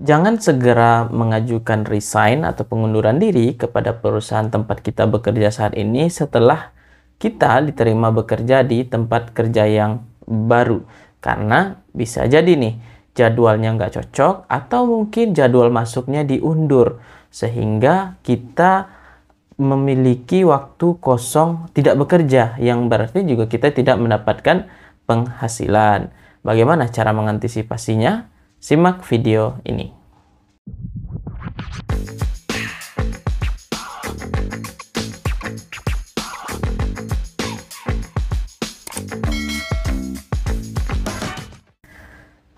jangan segera mengajukan resign atau pengunduran diri kepada perusahaan tempat kita bekerja saat ini setelah kita diterima bekerja di tempat kerja yang baru. Karena bisa jadi nih, jadwalnya nggak cocok atau mungkin jadwal masuknya diundur. Sehingga kita memiliki waktu kosong tidak bekerja yang berarti juga kita tidak mendapatkan penghasilan. Bagaimana cara mengantisipasinya? Simak video ini.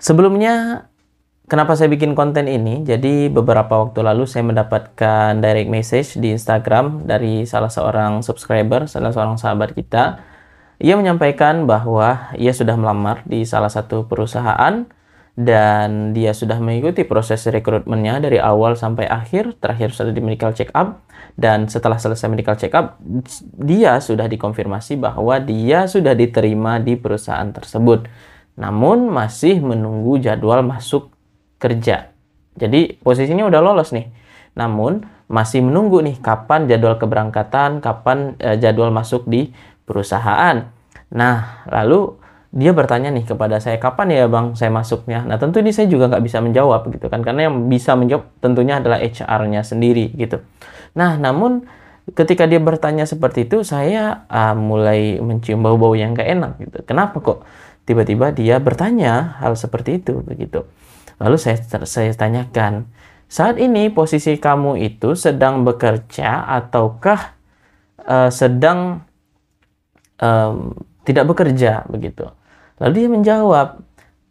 Sebelumnya, kenapa saya bikin konten ini? Jadi beberapa waktu lalu saya mendapatkan direct message di Instagram dari salah seorang subscriber, salah seorang sahabat kita. Ia menyampaikan bahwa ia sudah melamar di salah satu perusahaan dan dia sudah mengikuti proses rekrutmennya dari awal sampai akhir, terakhir sudah di medical check up dan setelah selesai medical check up dia sudah dikonfirmasi bahwa dia sudah diterima di perusahaan tersebut. Namun masih menunggu jadwal masuk kerja. Jadi posisinya udah lolos nih. Namun masih menunggu nih kapan jadwal keberangkatan, kapan eh, jadwal masuk di perusahaan. Nah, lalu dia bertanya nih kepada saya kapan ya bang saya masuknya nah tentu ini saya juga nggak bisa menjawab gitu kan karena yang bisa menjawab tentunya adalah HR-nya sendiri gitu nah namun ketika dia bertanya seperti itu saya uh, mulai mencium bau-bau yang gak enak gitu kenapa kok tiba-tiba dia bertanya hal seperti itu begitu lalu saya saya tanyakan saat ini posisi kamu itu sedang bekerja ataukah uh, sedang um, tidak bekerja begitu Lalu dia menjawab,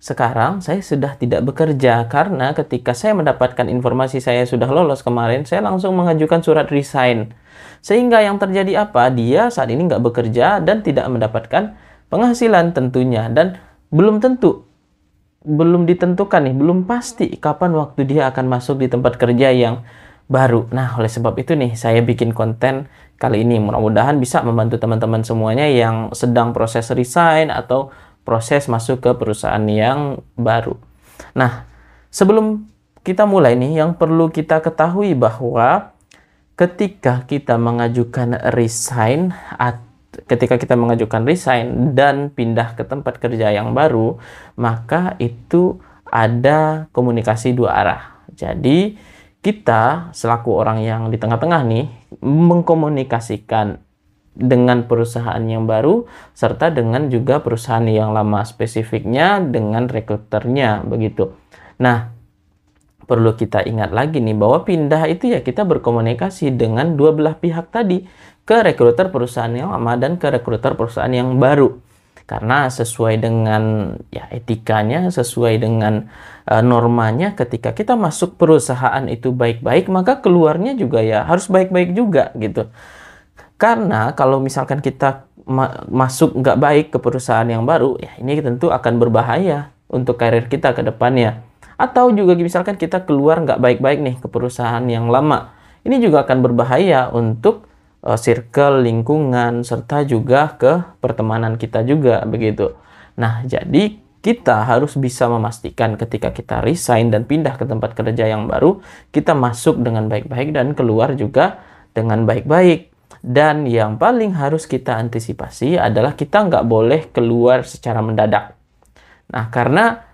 sekarang saya sudah tidak bekerja karena ketika saya mendapatkan informasi saya sudah lolos kemarin, saya langsung mengajukan surat resign. Sehingga yang terjadi apa? Dia saat ini nggak bekerja dan tidak mendapatkan penghasilan tentunya. Dan belum tentu, belum ditentukan nih, belum pasti kapan waktu dia akan masuk di tempat kerja yang baru. Nah, oleh sebab itu nih, saya bikin konten kali ini. Mudah-mudahan bisa membantu teman-teman semuanya yang sedang proses resign atau proses masuk ke perusahaan yang baru. Nah, sebelum kita mulai nih, yang perlu kita ketahui bahwa ketika kita mengajukan resign atau ketika kita mengajukan resign dan pindah ke tempat kerja yang baru, maka itu ada komunikasi dua arah. Jadi, kita selaku orang yang di tengah-tengah nih mengkomunikasikan dengan perusahaan yang baru serta dengan juga perusahaan yang lama spesifiknya dengan rekruternya begitu. Nah, perlu kita ingat lagi nih bahwa pindah itu ya kita berkomunikasi dengan dua belah pihak tadi ke rekruter perusahaan yang lama dan ke rekruter perusahaan yang baru karena sesuai dengan ya etikanya sesuai dengan uh, normanya ketika kita masuk perusahaan itu baik-baik maka keluarnya juga ya harus baik-baik juga gitu karena kalau misalkan kita ma masuk nggak baik ke perusahaan yang baru, ya ini tentu akan berbahaya untuk karir kita ke depannya. Atau juga misalkan kita keluar nggak baik-baik nih ke perusahaan yang lama. Ini juga akan berbahaya untuk uh, circle, lingkungan, serta juga ke pertemanan kita juga begitu. Nah, jadi kita harus bisa memastikan ketika kita resign dan pindah ke tempat kerja yang baru, kita masuk dengan baik-baik dan keluar juga dengan baik-baik. Dan yang paling harus kita antisipasi adalah kita nggak boleh keluar secara mendadak. Nah, karena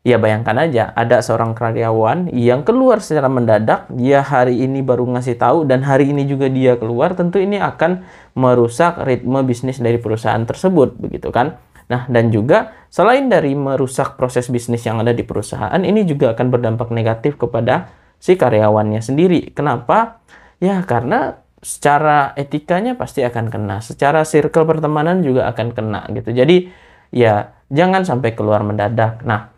ya bayangkan aja ada seorang karyawan yang keluar secara mendadak, dia hari ini baru ngasih tahu dan hari ini juga dia keluar, tentu ini akan merusak ritme bisnis dari perusahaan tersebut, begitu kan? Nah, dan juga selain dari merusak proses bisnis yang ada di perusahaan, ini juga akan berdampak negatif kepada si karyawannya sendiri. Kenapa? Ya, karena secara etikanya pasti akan kena, secara circle pertemanan juga akan kena gitu. Jadi ya jangan sampai keluar mendadak. Nah,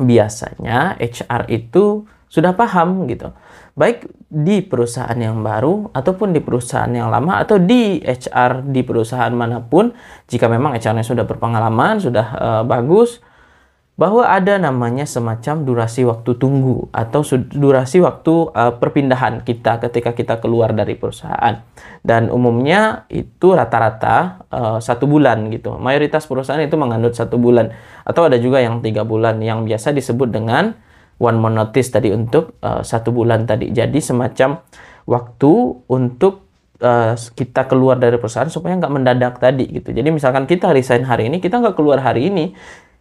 biasanya HR itu sudah paham gitu. Baik di perusahaan yang baru ataupun di perusahaan yang lama atau di HR di perusahaan manapun, jika memang HR-nya sudah berpengalaman, sudah uh, bagus, bahwa ada namanya semacam durasi waktu tunggu atau durasi waktu uh, perpindahan kita ketika kita keluar dari perusahaan dan umumnya itu rata-rata uh, satu bulan gitu mayoritas perusahaan itu menganut satu bulan atau ada juga yang tiga bulan yang biasa disebut dengan one more notice tadi untuk uh, satu bulan tadi jadi semacam waktu untuk uh, kita keluar dari perusahaan supaya nggak mendadak tadi gitu. Jadi misalkan kita resign hari ini, kita nggak keluar hari ini,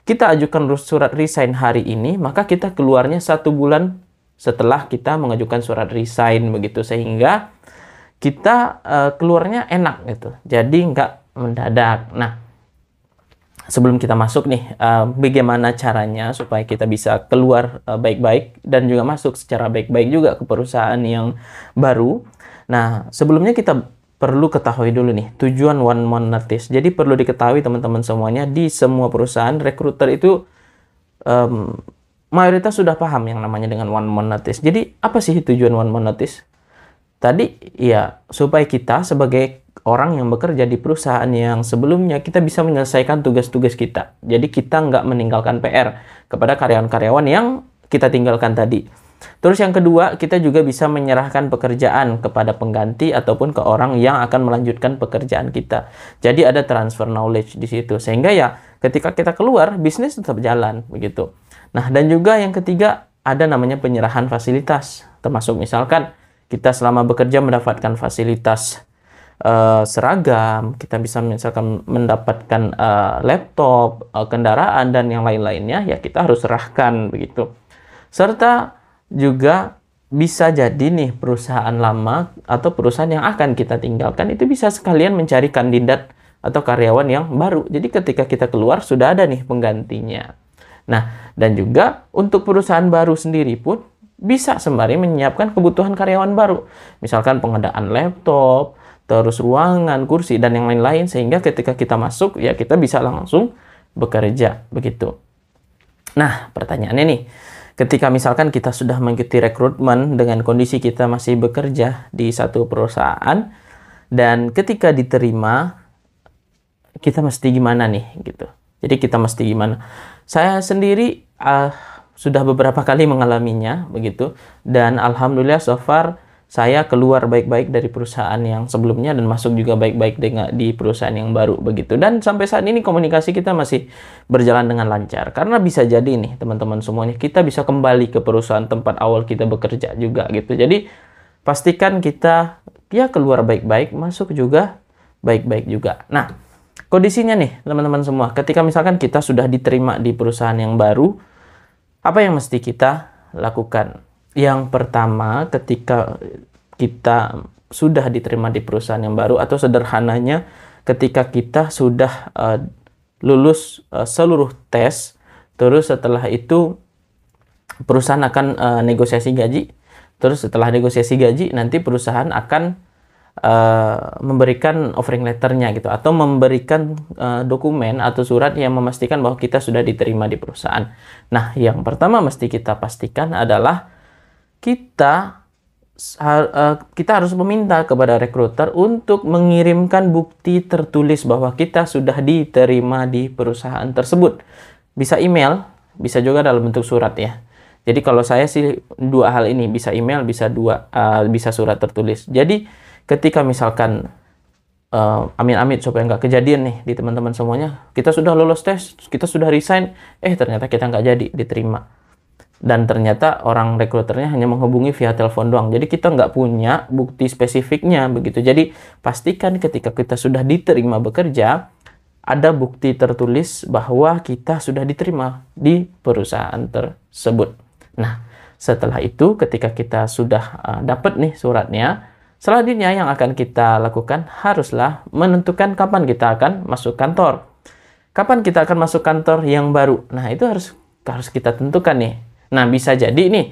kita ajukan surat resign hari ini, maka kita keluarnya satu bulan setelah kita mengajukan surat resign begitu sehingga kita uh, keluarnya enak gitu. Jadi nggak mendadak. Nah, sebelum kita masuk nih, uh, bagaimana caranya supaya kita bisa keluar eh, baik-baik uh, baik -baik dan juga masuk secara baik-baik juga ke perusahaan yang baru. Nah, sebelumnya kita perlu ketahui dulu nih tujuan one man notice. Jadi perlu diketahui teman-teman semuanya di semua perusahaan rekruter itu um, mayoritas sudah paham yang namanya dengan one man notice. Jadi apa sih tujuan one man notice? Tadi ya supaya kita sebagai orang yang bekerja di perusahaan yang sebelumnya kita bisa menyelesaikan tugas-tugas kita. Jadi kita nggak meninggalkan PR kepada karyawan-karyawan yang kita tinggalkan tadi. Terus yang kedua, kita juga bisa menyerahkan pekerjaan kepada pengganti ataupun ke orang yang akan melanjutkan pekerjaan kita. Jadi ada transfer knowledge di situ. Sehingga ya ketika kita keluar, bisnis tetap jalan begitu. Nah, dan juga yang ketiga ada namanya penyerahan fasilitas. Termasuk misalkan kita selama bekerja mendapatkan fasilitas uh, seragam, kita bisa misalkan mendapatkan uh, laptop, uh, kendaraan dan yang lain-lainnya ya kita harus serahkan begitu. Serta juga bisa jadi nih perusahaan lama atau perusahaan yang akan kita tinggalkan itu bisa sekalian mencari kandidat atau karyawan yang baru. Jadi ketika kita keluar sudah ada nih penggantinya. Nah, dan juga untuk perusahaan baru sendiri pun bisa sembari menyiapkan kebutuhan karyawan baru. Misalkan pengadaan laptop, terus ruangan, kursi dan yang lain-lain sehingga ketika kita masuk ya kita bisa langsung bekerja begitu. Nah, pertanyaannya nih, ketika misalkan kita sudah mengikuti rekrutmen dengan kondisi kita masih bekerja di satu perusahaan dan ketika diterima kita mesti gimana nih gitu. Jadi kita mesti gimana? Saya sendiri uh, sudah beberapa kali mengalaminya begitu dan alhamdulillah so far saya keluar baik-baik dari perusahaan yang sebelumnya dan masuk juga baik-baik dengan di perusahaan yang baru begitu. Dan sampai saat ini komunikasi kita masih berjalan dengan lancar karena bisa jadi nih teman-teman semuanya kita bisa kembali ke perusahaan tempat awal kita bekerja juga gitu. Jadi pastikan kita ya keluar baik-baik, masuk juga baik-baik juga. Nah, kondisinya nih teman-teman semua, ketika misalkan kita sudah diterima di perusahaan yang baru, apa yang mesti kita lakukan? Yang pertama, ketika kita sudah diterima di perusahaan yang baru atau sederhananya ketika kita sudah uh, lulus uh, seluruh tes, terus setelah itu perusahaan akan uh, negosiasi gaji. Terus setelah negosiasi gaji, nanti perusahaan akan uh, memberikan offering letternya gitu atau memberikan uh, dokumen atau surat yang memastikan bahwa kita sudah diterima di perusahaan. Nah, yang pertama mesti kita pastikan adalah kita eh, kita harus meminta kepada rekruter untuk mengirimkan bukti tertulis bahwa kita sudah diterima di perusahaan tersebut. Bisa email, bisa juga dalam bentuk surat ya. Jadi kalau saya sih dua hal ini bisa email, bisa dua uh, bisa surat tertulis. Jadi ketika misalkan uh, eh, amin amin supaya nggak kejadian nih di teman-teman semuanya, kita sudah lolos tes, kita sudah resign, eh ternyata kita nggak jadi diterima dan ternyata orang rekruternya hanya menghubungi via telepon doang. Jadi kita nggak punya bukti spesifiknya begitu. Jadi pastikan ketika kita sudah diterima bekerja, ada bukti tertulis bahwa kita sudah diterima di perusahaan tersebut. Nah, setelah itu ketika kita sudah uh, dapat nih suratnya, selanjutnya yang akan kita lakukan haruslah menentukan kapan kita akan masuk kantor. Kapan kita akan masuk kantor yang baru? Nah, itu harus harus kita tentukan nih Nah, bisa jadi nih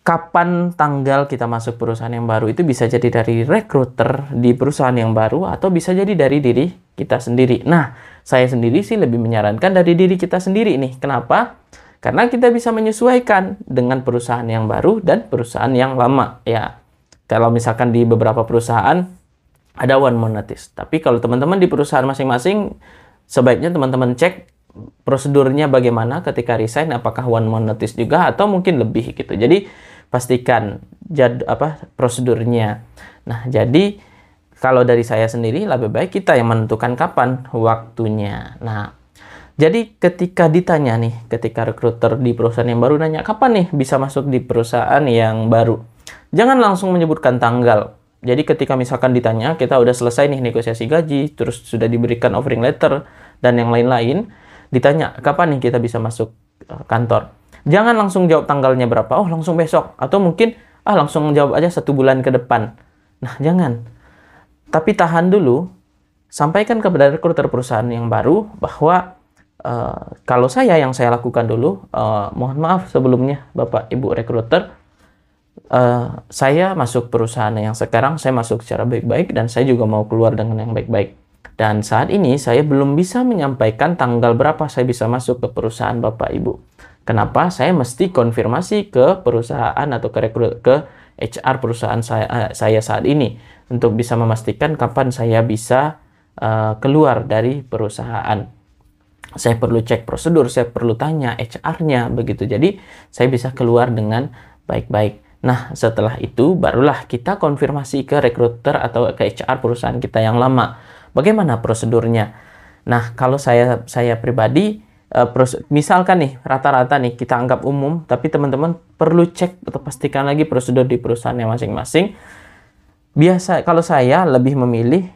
kapan tanggal kita masuk perusahaan yang baru itu bisa jadi dari rekruter di perusahaan yang baru atau bisa jadi dari diri kita sendiri. Nah, saya sendiri sih lebih menyarankan dari diri kita sendiri nih. Kenapa? Karena kita bisa menyesuaikan dengan perusahaan yang baru dan perusahaan yang lama ya. Kalau misalkan di beberapa perusahaan ada one more notice. Tapi kalau teman-teman di perusahaan masing-masing sebaiknya teman-teman cek prosedurnya bagaimana ketika resign apakah one month notice juga atau mungkin lebih gitu jadi pastikan jad apa prosedurnya nah jadi kalau dari saya sendiri lebih baik kita yang menentukan kapan waktunya nah jadi ketika ditanya nih ketika recruiter di perusahaan yang baru nanya kapan nih bisa masuk di perusahaan yang baru jangan langsung menyebutkan tanggal jadi ketika misalkan ditanya kita udah selesai nih negosiasi gaji terus sudah diberikan offering letter dan yang lain-lain ditanya kapan nih kita bisa masuk e, kantor. Jangan langsung jawab tanggalnya berapa. Oh, langsung besok atau mungkin ah langsung jawab aja satu bulan ke depan. Nah, jangan. Tapi tahan dulu. Sampaikan kepada rekruter perusahaan yang baru bahwa uh, kalau saya yang saya lakukan dulu, uh, mohon maaf sebelumnya Bapak Ibu rekruter, uh, saya masuk perusahaan yang sekarang, saya masuk secara baik-baik dan saya juga mau keluar dengan yang baik-baik. Dan saat ini saya belum bisa menyampaikan tanggal berapa saya bisa masuk ke perusahaan Bapak Ibu. Kenapa? Saya mesti konfirmasi ke perusahaan atau ke rekrut ke HR perusahaan saya, eh, saya saat ini untuk bisa memastikan kapan saya bisa uh, keluar dari perusahaan. Saya perlu cek prosedur, saya perlu tanya HR-nya begitu. Jadi saya bisa keluar dengan baik-baik. Nah, setelah itu barulah kita konfirmasi ke rekruter atau ke HR perusahaan kita yang lama Bagaimana prosedurnya? Nah, kalau saya saya pribadi eh, misalkan nih rata-rata nih kita anggap umum, tapi teman-teman perlu cek atau pastikan lagi prosedur di perusahaannya masing-masing. Biasa kalau saya lebih memilih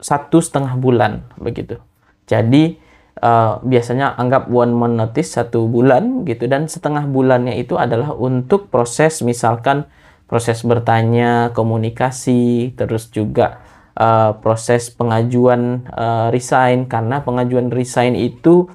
satu setengah bulan begitu. Jadi uh, biasanya anggap one month notice satu bulan gitu dan setengah bulannya itu adalah untuk proses misalkan proses bertanya, komunikasi, terus juga uh, proses pengajuan uh, resign karena pengajuan resign itu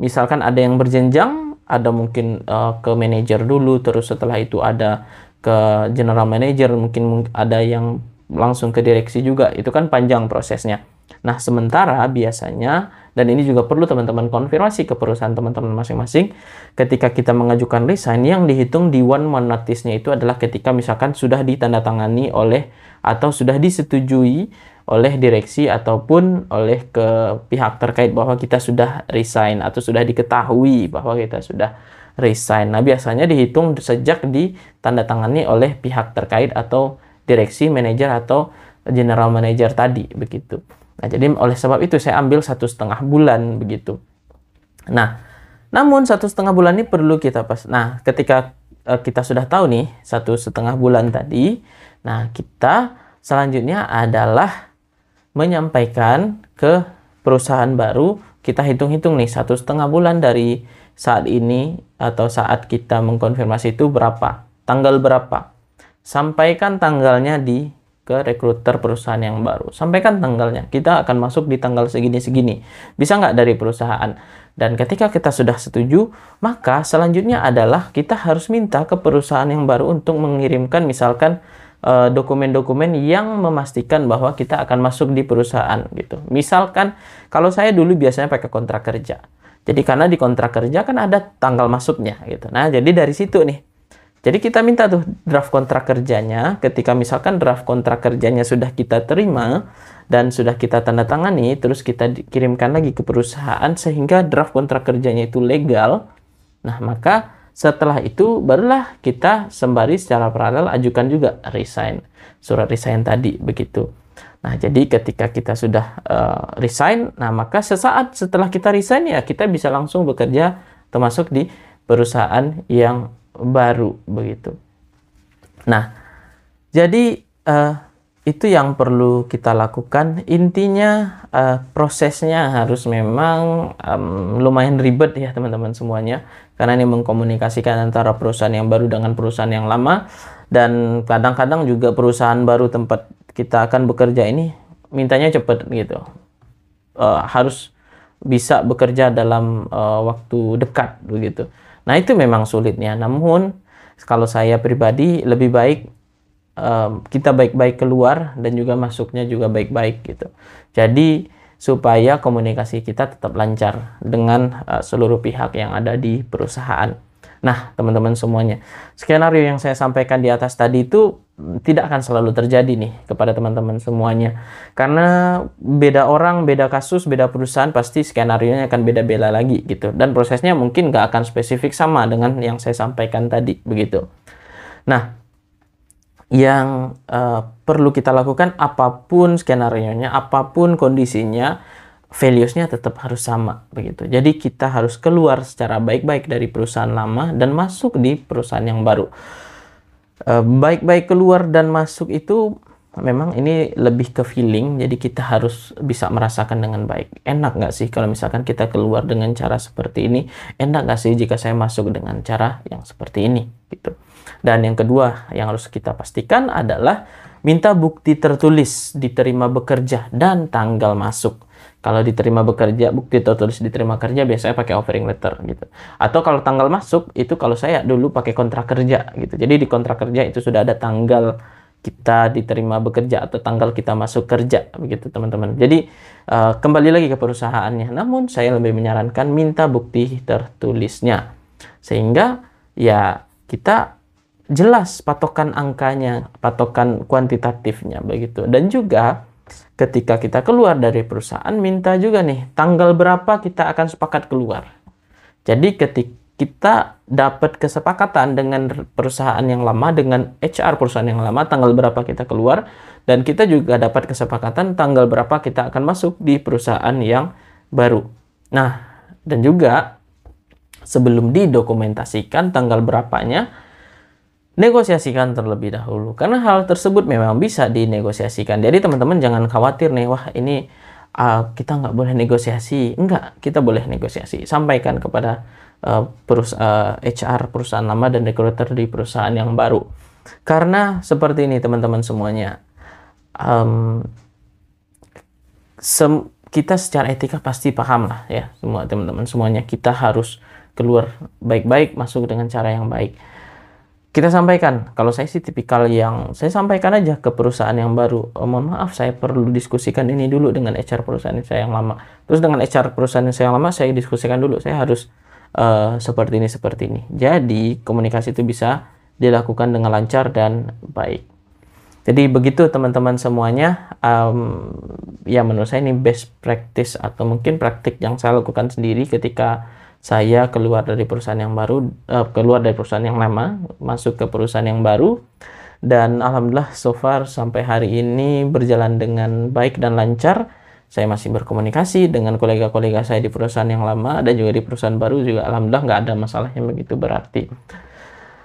misalkan ada yang berjenjang, ada mungkin uh, ke manajer dulu terus setelah itu ada ke general manager mungkin ada yang langsung ke direksi juga. Itu kan panjang prosesnya. Nah, sementara biasanya dan ini juga perlu teman-teman konfirmasi ke perusahaan teman-teman masing-masing. Ketika kita mengajukan resign, yang dihitung di one month notice-nya itu adalah ketika misalkan sudah ditandatangani oleh atau sudah disetujui oleh direksi ataupun oleh ke pihak terkait bahwa kita sudah resign atau sudah diketahui bahwa kita sudah resign. Nah, biasanya dihitung sejak ditandatangani oleh pihak terkait atau direksi, manajer atau general manager tadi begitu. Nah, jadi oleh sebab itu saya ambil satu setengah bulan begitu. Nah, namun satu setengah bulan ini perlu kita pas. Nah, ketika uh, kita sudah tahu nih satu setengah bulan tadi, nah kita selanjutnya adalah menyampaikan ke perusahaan baru. Kita hitung-hitung nih satu setengah bulan dari saat ini atau saat kita mengkonfirmasi itu berapa, tanggal berapa. Sampaikan tanggalnya di ke rekruter perusahaan yang baru. Sampaikan tanggalnya. Kita akan masuk di tanggal segini-segini. Bisa nggak dari perusahaan? Dan ketika kita sudah setuju, maka selanjutnya adalah kita harus minta ke perusahaan yang baru untuk mengirimkan misalkan eh, dokumen-dokumen yang memastikan bahwa kita akan masuk di perusahaan gitu. Misalkan kalau saya dulu biasanya pakai kontrak kerja. Jadi karena di kontrak kerja kan ada tanggal masuknya gitu. Nah, jadi dari situ nih jadi kita minta tuh draft kontrak kerjanya, ketika misalkan draft kontrak kerjanya sudah kita terima dan sudah kita tanda tangani, terus kita kirimkan lagi ke perusahaan sehingga draft kontrak kerjanya itu legal. Nah, maka setelah itu barulah kita sembari secara paralel ajukan juga resign, surat resign tadi begitu. Nah, jadi ketika kita sudah uh, resign, nah maka sesaat setelah kita resign ya kita bisa langsung bekerja termasuk di perusahaan yang baru begitu. Nah, jadi uh, itu yang perlu kita lakukan. Intinya uh, prosesnya harus memang um, lumayan ribet ya teman-teman semuanya, karena ini mengkomunikasikan antara perusahaan yang baru dengan perusahaan yang lama, dan kadang-kadang juga perusahaan baru tempat kita akan bekerja ini mintanya cepat gitu, uh, harus bisa bekerja dalam uh, waktu dekat begitu. Nah, itu memang sulitnya. Namun, kalau saya pribadi lebih baik um, kita baik-baik keluar dan juga masuknya juga baik-baik gitu. Jadi, supaya komunikasi kita tetap lancar dengan uh, seluruh pihak yang ada di perusahaan. Nah, teman-teman semuanya, skenario yang saya sampaikan di atas tadi itu tidak akan selalu terjadi nih kepada teman-teman semuanya. Karena beda orang, beda kasus, beda perusahaan pasti skenario nya akan beda-beda lagi gitu. Dan prosesnya mungkin nggak akan spesifik sama dengan yang saya sampaikan tadi begitu. Nah, yang uh, perlu kita lakukan apapun skenario nya, apapun kondisinya, Valuesnya tetap harus sama begitu. Jadi kita harus keluar secara baik-baik dari perusahaan lama dan masuk di perusahaan yang baru. E, baik-baik keluar dan masuk itu memang ini lebih ke feeling. Jadi kita harus bisa merasakan dengan baik. Enak nggak sih kalau misalkan kita keluar dengan cara seperti ini? Enak nggak sih jika saya masuk dengan cara yang seperti ini? Gitu. Dan yang kedua yang harus kita pastikan adalah minta bukti tertulis diterima bekerja dan tanggal masuk. Kalau diterima bekerja, bukti tertulis diterima kerja biasanya pakai offering letter gitu. Atau kalau tanggal masuk itu kalau saya dulu pakai kontrak kerja gitu. Jadi di kontrak kerja itu sudah ada tanggal kita diterima bekerja atau tanggal kita masuk kerja begitu teman-teman. Jadi uh, kembali lagi ke perusahaannya. Namun saya lebih menyarankan minta bukti tertulisnya. Sehingga ya kita jelas patokan angkanya, patokan kuantitatifnya begitu. Dan juga ketika kita keluar dari perusahaan minta juga nih tanggal berapa kita akan sepakat keluar. Jadi ketika kita dapat kesepakatan dengan perusahaan yang lama, dengan HR perusahaan yang lama, tanggal berapa kita keluar, dan kita juga dapat kesepakatan tanggal berapa kita akan masuk di perusahaan yang baru. Nah, dan juga sebelum didokumentasikan tanggal berapanya, negosiasikan terlebih dahulu karena hal tersebut memang bisa dinegosiasikan jadi teman-teman jangan khawatir nih wah ini uh, kita nggak boleh negosiasi enggak kita boleh negosiasi sampaikan kepada uh, perus uh, e, HR perusahaan lama dan recruiter di perusahaan yang baru karena seperti ini teman-teman semuanya um, sem kita secara etika pasti paham lah ya semua teman-teman semuanya kita harus keluar baik-baik masuk dengan cara yang baik kita sampaikan kalau saya sih tipikal yang saya sampaikan aja ke perusahaan yang baru oh, mohon maaf saya perlu diskusikan ini dulu dengan HR perusahaan saya yang lama terus dengan HR perusahaan yang saya yang lama saya diskusikan dulu saya harus uh, seperti ini seperti ini jadi komunikasi itu bisa dilakukan dengan lancar dan baik jadi begitu teman-teman semuanya um, ya menurut saya ini best practice atau mungkin praktik yang saya lakukan sendiri ketika saya keluar dari perusahaan yang baru uh, keluar dari perusahaan yang lama masuk ke perusahaan yang baru dan alhamdulillah so far sampai hari ini berjalan dengan baik dan lancar saya masih berkomunikasi dengan kolega-kolega saya di perusahaan yang lama dan juga di perusahaan baru juga alhamdulillah nggak ada masalah yang begitu berarti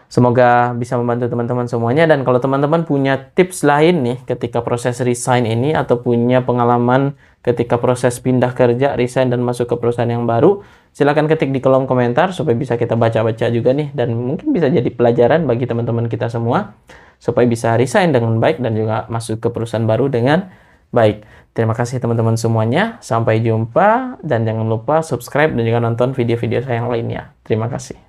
Semoga bisa membantu teman-teman semuanya dan kalau teman-teman punya tips lain nih ketika proses resign ini atau punya pengalaman ketika proses pindah kerja, resign dan masuk ke perusahaan yang baru, silakan ketik di kolom komentar supaya bisa kita baca-baca juga nih dan mungkin bisa jadi pelajaran bagi teman-teman kita semua supaya bisa resign dengan baik dan juga masuk ke perusahaan baru dengan baik. Terima kasih teman-teman semuanya. Sampai jumpa dan jangan lupa subscribe dan juga nonton video-video saya yang lainnya. Terima kasih.